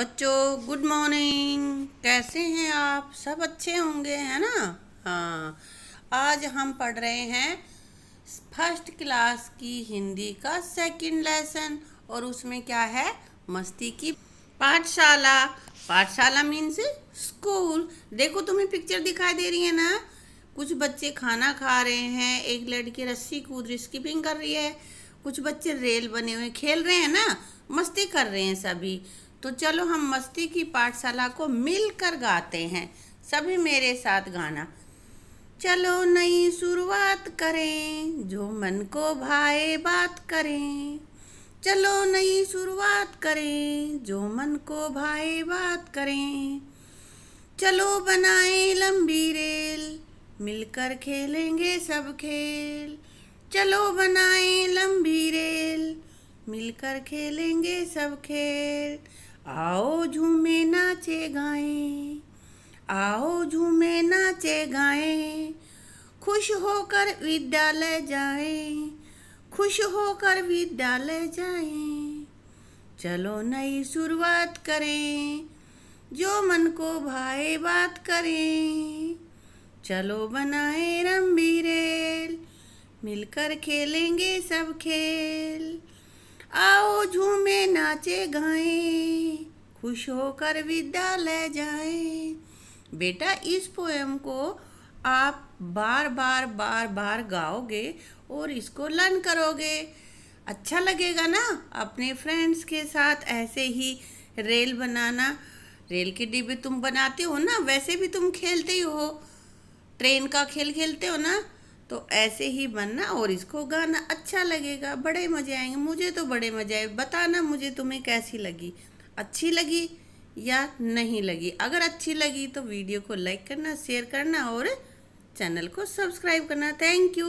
बच्चों good morning कैसे हैं आप सब अच्छे होंगे है ना हाँ आज हम पढ़ रहे हैं फर्स्ट क्लास की हिंदी का सेकंड लेसन और उसमें क्या है मस्ती की पाठशाला पाठशाला मीन्स स्कूल देखो तुम्हें पिक्चर दिखाई दे रही है ना कुछ बच्चे खाना खा रहे हैं एक लड़की रस्सी कूद रही स्कीपिंग कर रही है कुछ बच्चे रेल बने हुए खेल रहे हैं ना मस्ती कर रहे हैं सभी तो चलो हम मस्ती की पाठशाला को मिलकर गाते हैं सभी मेरे साथ गाना चलो नई शुरुआत करें जो मन को भाए बात करें चलो नई शुरुआत करें जो मन को भाए बात करें चलो बनाए लंबी रेल मिलकर खेलेंगे सब खेल चलो बनाए लंबी रेल मिलकर खेलेंगे सब खेल आओ झूमे नाचे गाए आओ झूमे नाचे गाए खुश होकर विद्यालय जाए खुश होकर विद्यालय जाए चलो नई शुरुआत करें जो मन को भाए बात करें चलो बनाए रमबीरेल मिलकर खेलेंगे सब खेल आओ झूमे नाचे गाएं खुश होकर विद्यालय जाए बेटा इस पोएम को आप बार बार बार बार गाओगे और इसको लर्न करोगे अच्छा लगेगा ना अपने फ्रेंड्स के साथ ऐसे ही रेल बनाना रेल के डिब्बे तुम बनाते हो ना वैसे भी तुम खेलते ही हो ट्रेन का खेल खेलते हो ना तो ऐसे ही बनना और इसको गाना अच्छा लगेगा बड़े मज़े आएंगे मुझे तो बड़े मज़े आए बताना मुझे तुम्हें कैसी लगी अच्छी लगी या नहीं लगी अगर अच्छी लगी तो वीडियो को लाइक करना शेयर करना और चैनल को सब्सक्राइब करना थैंक यू